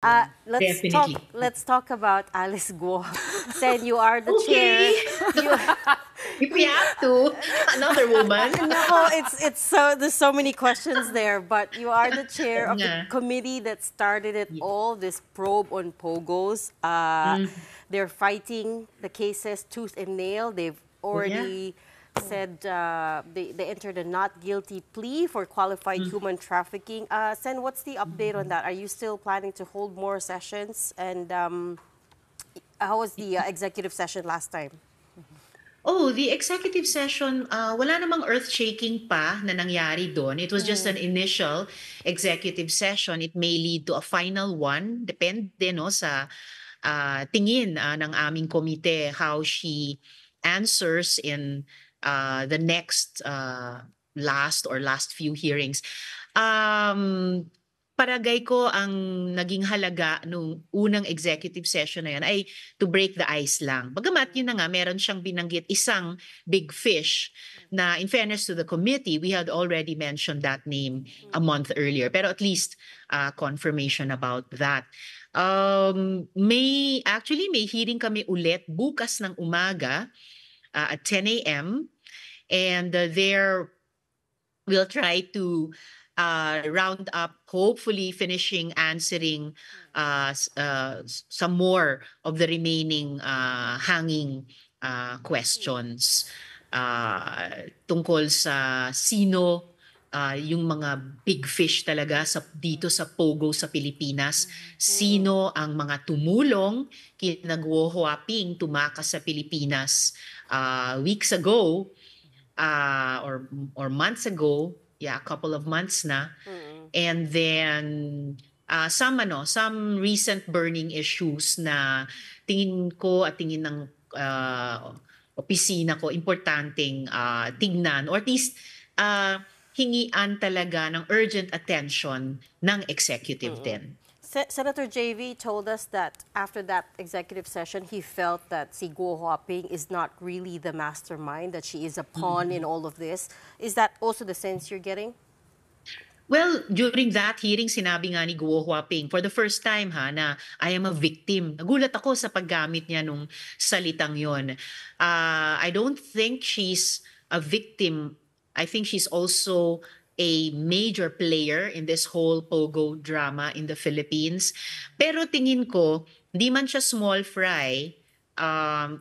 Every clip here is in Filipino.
Uh, let's Definitely. talk. Let's talk about Alice Guo. Said you are the okay. chair. You, if we have to, another woman. no, it's it's so there's so many questions there, but you are the chair of the committee that started it all. This probe on pogos. Uh, mm. They're fighting the cases tooth and nail. They've oh, already. Yeah said uh, they, they entered a not guilty plea for qualified mm. human trafficking. Uh, Sen, what's the update on that? Are you still planning to hold more sessions? And um, how was the uh, executive session last time? Oh, the executive session, uh, wala namang earth-shaking pa na nangyari doon. It was just an hmm. initial executive session. It may lead to a final one. Depende no, sa uh, tingin uh, ng aming komite how she answers in uh, the next uh, last or last few hearings. Um, paragay ko ang naging halaga nung unang executive session na yan ay to break the ice lang. Bagamat yun na nga, meron siyang binanggit isang big fish na in fairness to the committee, we had already mentioned that name a month earlier. Pero at least uh, confirmation about that. Um, may, actually may hearing kami ulit bukas ng umaga uh, at 10 a.m. And uh, there we'll try to uh, round up, hopefully finishing answering uh, uh, some more of the remaining uh, hanging uh, questions uh, tungkol sa sino uh, yung mga big fish talaga sa dito sa Pogo sa Pilipinas. Sino ang mga tumulong kina tumakas sa Pilipinas uh, weeks ago uh, or or months ago, yeah, a couple of months na. Mm-hmm. And then uh, some ano, some recent burning issues na tingin ko at tingin ng uh, opisina ko importanteng uh, tignan or at least uh, hingian talaga ng urgent attention ng executive mm-hmm. din. Se Senator JV told us that after that executive session, he felt that si Guo Huaping is not really the mastermind, that she is a pawn mm -hmm. in mm-hmm. all of this. Is that also the sense you're getting? Well, during that hearing, sinabi nga ni Guo Huaping, for the first time ha, na I am a victim. Nagulat ako sa paggamit niya nung salitang yon. Uh, I don't think she's a victim. I think she's also a major player in this whole pogo drama in the Philippines. Pero tingin ko, di man siya small fry, um,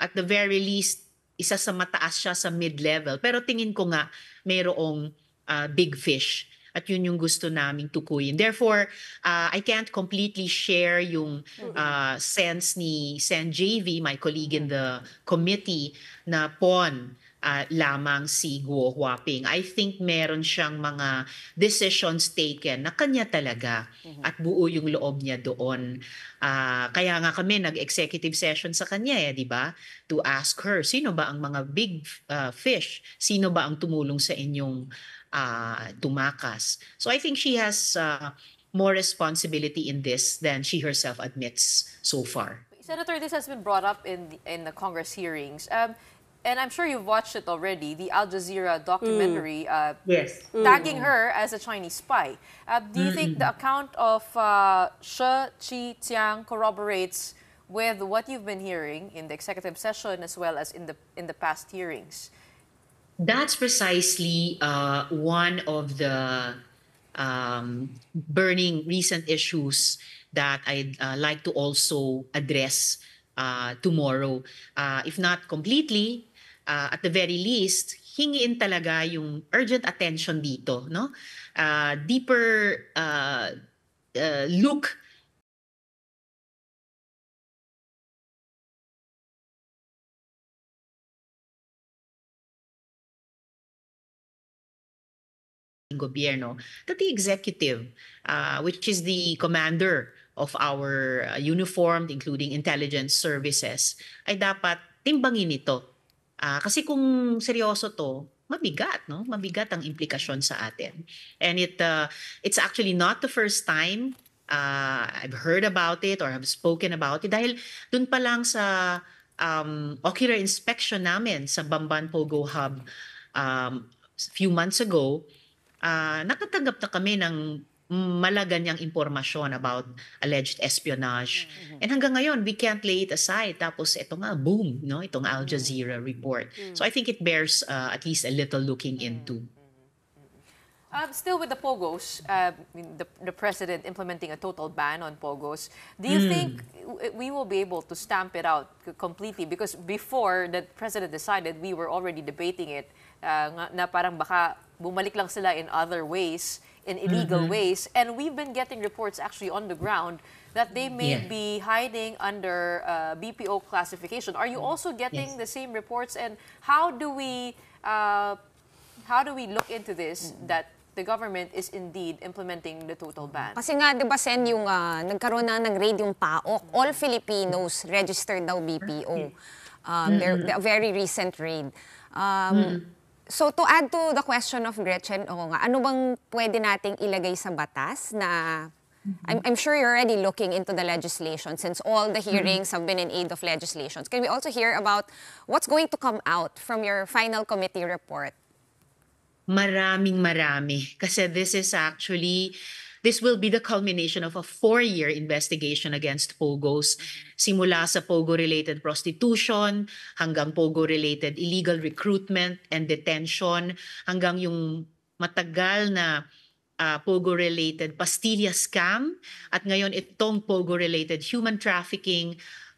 at the very least, isa sa mataas siya sa mid-level. Pero tingin ko nga, mayroong uh, big fish. At yun yung gusto naming tukuyin. Therefore, uh, I can't completely share yung uh, sense ni Sen JV, my colleague in the mm-hmm. committee, na pon uh, lamang si Guo Huaping. I think meron siyang mga decisions taken na kanya talaga mm-hmm. at buo yung loob niya doon. Uh, kaya nga kami nag-executive session sa kanya eh, di ba? To ask her, sino ba ang mga big uh, fish? Sino ba ang tumulong sa inyong uh, tumakas? So I think she has uh, more responsibility in this than she herself admits so far. Senator, this has been brought up in the, in the Congress hearings. Um, and I'm sure you've watched it already, the Al Jazeera documentary mm. uh, yes. tagging mm. her as a Chinese spy. Uh, do you mm -hmm. think the account of uh, She Chi Tiang corroborates with what you've been hearing in the executive session as well as in the in the past hearings? That's precisely uh, one of the um, burning recent issues that I'd uh, like to also address uh, tomorrow, uh, if not completely, uh, at the very least, hingiin talaga yung urgent attention dito, no? Uh, deeper uh, uh, look gobyerno that the executive, uh, which is the commander of our uh, uniformed, including intelligence services, ay dapat timbangin ito Uh, kasi kung seryoso to, mabigat, no? Mabigat ang implikasyon sa atin. And it uh, it's actually not the first time uh, I've heard about it or have spoken about it dahil dun pa lang sa um, ocular inspection namin sa Bamban Pogo Hub um, few months ago, uh, nakatanggap na kami ng malaganyang impormasyon about alleged espionage. Mm-hmm. And hanggang ngayon, we can't lay it aside. Tapos ito nga, boom, no? itong Al mm-hmm. Jazeera report. Mm-hmm. So I think it bears uh, at least a little looking mm-hmm. into. Mm-hmm. Um, still with the pogos, uh, the, the president implementing a total ban on pogos, do you mm. think we will be able to stamp it out completely? Because before the president decided, we were already debating it uh, na parang baka bumalik lang sila in other ways in illegal mm -hmm. ways. And we've been getting reports actually on the ground that they may yeah. be hiding under uh, BPO classification. Are you also getting yes. the same reports? And how do we uh, how do we look into this mm-hmm. that the government is indeed implementing the total ban. Kasi nga, di ba, Sen, yung uh, nagkaroon na ng raid yung PAOK, mm-hmm. all Filipinos registered daw BPO. Mm-hmm. Um, mm -hmm. a very recent raid. Um, mm -hmm. So to add to the question of Gretchen, oo nga, ano bang pwede nating ilagay sa batas na mm-hmm. I'm, I'm sure you're already looking into the legislation since all the mm-hmm. hearings have been in aid of legislations. Can we also hear about what's going to come out from your final committee report? Maraming marami. Kasi this is actually This will be the culmination of a four-year investigation against POGOs simula sa POGO-related prostitution hanggang POGO-related illegal recruitment and detention hanggang yung matagal na uh, POGO-related pastilla scam at ngayon itong POGO-related human trafficking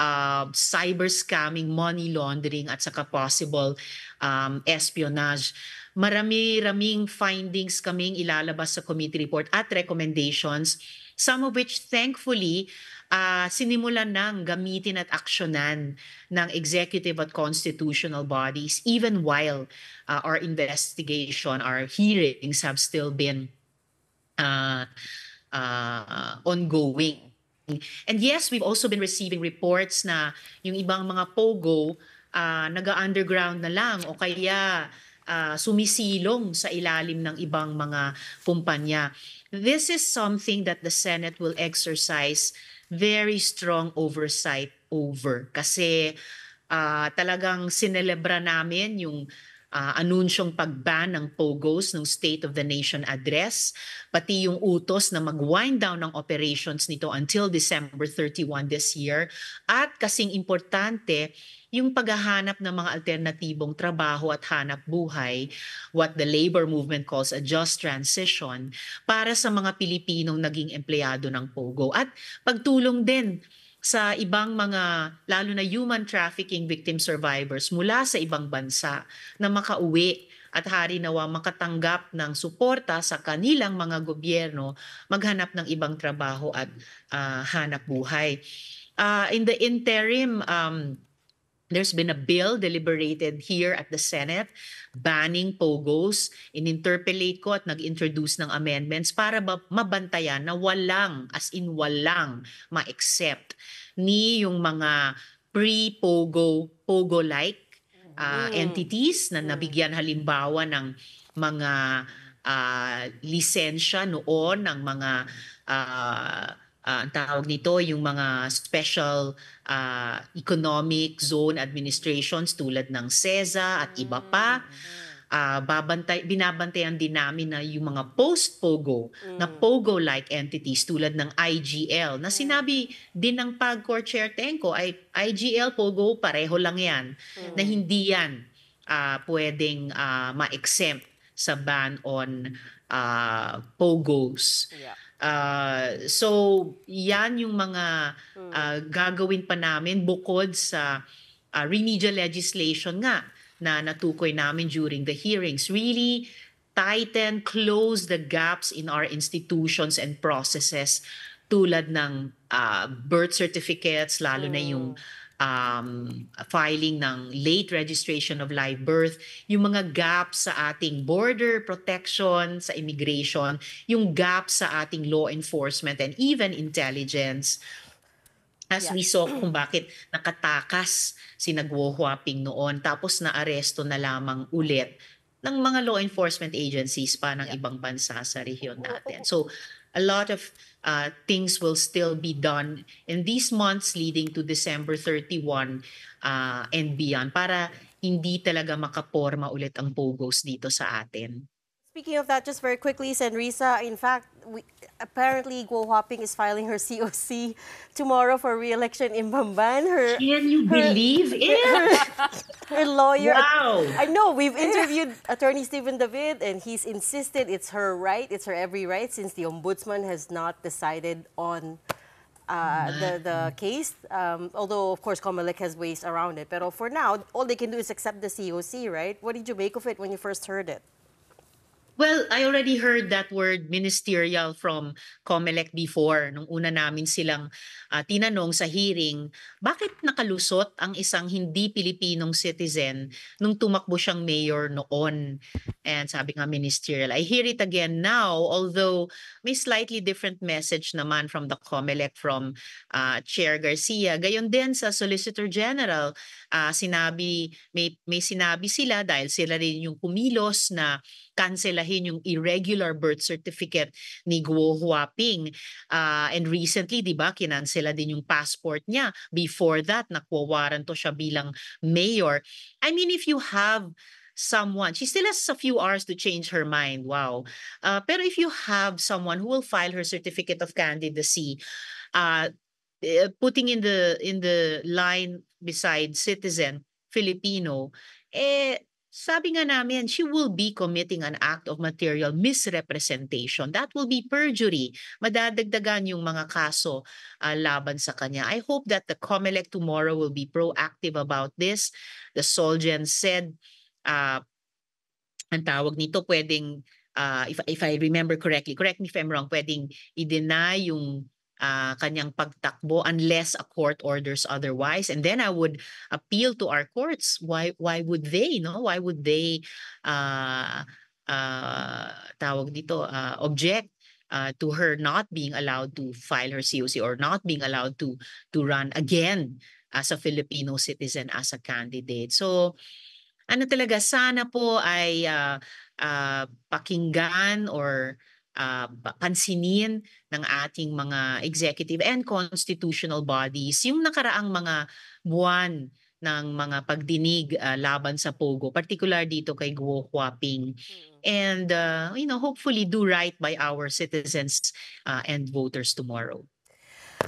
uh, cyber scamming, money laundering at saka possible um, espionage. Marami-raming findings kaming ilalabas sa committee report at recommendations, some of which thankfully uh, sinimulan nang gamitin at aksyonan ng executive at constitutional bodies even while uh, our investigation, our hearings have still been uh, uh, ongoing. And yes, we've also been receiving reports na yung ibang mga pogo uh, ah, naga underground na lang o kaya uh, sumisilong sa ilalim ng ibang mga kumpanya. This is something that the Senate will exercise very strong oversight over kasi uh, talagang sinelebra namin yung uh, anunsyong pagban ng POGOs ng State of the Nation Address, pati yung utos na mag-wind down ng operations nito until December 31 this year. At kasing importante, yung paghahanap ng mga alternatibong trabaho at hanap buhay, what the labor movement calls a just transition, para sa mga Pilipinong naging empleyado ng POGO. At pagtulong din sa ibang mga, lalo na human trafficking victim survivors mula sa ibang bansa na makauwi at hari nawa makatanggap ng suporta sa kanilang mga gobyerno maghanap ng ibang trabaho at uh, hanap buhay. Uh, in the interim, um, There's been a bill deliberated here at the Senate banning POGOs. Ininterpellate ko at nag-introduce ng amendments para mabantayan na walang, as in walang, ma-accept ni yung mga pre-POGO, POGO-like uh, entities na mm. nabigyan halimbawa ng mga uh, lisensya noon ng mga uh, uh, ang tawag nito, yung mga special uh, economic zone administrations tulad ng CESA at iba pa. Uh, babantay, binabantayan din namin na yung mga post-POGO mm. na POGO-like entities tulad ng IGL na mm. sinabi din ng PAGCOR Chair Tenko ay IGL, POGO, pareho lang yan mm. na hindi yan uh, pwedeng uh, ma-exempt sa ban on uh, POGOs. Yeah. Uh, so, yan yung mga uh, gagawin pa namin bukod sa uh, remedial legislation nga na natukoy namin during the hearings. Really tighten, close the gaps in our institutions and processes tulad ng uh, birth certificates, lalo mm. na yung hmm um, filing ng late registration of live birth, yung mga gap sa ating border protection, sa immigration, yung gap sa ating law enforcement and even intelligence. As yeah. we saw kung bakit nakatakas si Nagwo Huaping noon tapos naaresto na lamang ulit ng mga law enforcement agencies pa ng yeah. ibang bansa sa rehiyon natin. So a lot of uh, things will still be done in these months leading to December 31 uh, and beyond para hindi talaga makaporma ulit ang POGOs dito sa atin. Speaking of that, just very quickly, Senrisa, in fact, we, apparently Guo Huaping is filing her COC tomorrow for re-election in Bamban. Her, Can you her, believe it? Her, her lawyer. Wow. I know, we've interviewed attorney Stephen David and he's insisted it's her right, it's her every right since the ombudsman has not decided on uh, the, mm. the case. Um, although, of course, Komalik has ways around it. But for now, all they can do is accept the COC, right? What did you make of it when you first heard it? Well, I already heard that word ministerial from COMELEC before. Nung una namin silang uh, tinanong sa hearing, bakit nakalusot ang isang hindi Pilipinong citizen nung tumakbo siyang mayor noon? And sabi nga ministerial. I hear it again now, although may slightly different message naman from the COMELEC from uh, Chair Garcia. Gayon din sa Solicitor General, uh, sinabi may, may sinabi sila dahil sila rin yung kumilos na kanselahin basahin yung irregular birth certificate ni Guo Huaping. Uh, and recently, di ba, kinansela din yung passport niya. Before that, nakwawaranto siya bilang mayor. I mean, if you have someone, she still has a few hours to change her mind. Wow. Uh, pero if you have someone who will file her certificate of candidacy, uh, putting in the in the line beside citizen Filipino, eh sabi nga namin, she will be committing an act of material misrepresentation. That will be perjury. Madadagdagan yung mga kaso uh, laban sa kanya. I hope that the COMELEC tomorrow will be proactive about this. The Solgen said, uh, ang tawag nito, pwedeng, uh, if, if I remember correctly, correct me if I'm wrong, pwedeng i-deny yung uh, kanyang pagtakbo unless a court orders otherwise. And then I would appeal to our courts. Why why would they, no? Why would they uh, uh, tawag dito, uh, object uh, to her not being allowed to file her COC or not being allowed to to run again as a Filipino citizen as a candidate. So ano talaga sana po ay uh, uh, pakinggan or uh, pansinin ng ating mga executive and constitutional bodies yung nakaraang mga buwan ng mga pagdinig uh, laban sa Pogo, particular dito kay Guo Huaping. Mm-hmm. And, uh, you know, hopefully do right by our citizens uh, and voters tomorrow.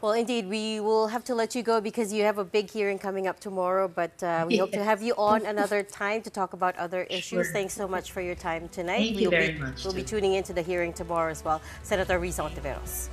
Well, indeed, we will have to let you go because you have a big hearing coming up tomorrow, but uh, we hope to have you on another time to talk about other issues. Sure. Thanks so much for your time tonight. Thank we'll you very be, much. We'll too. be tuning into the hearing tomorrow as well. Senator Riz Ontiveros.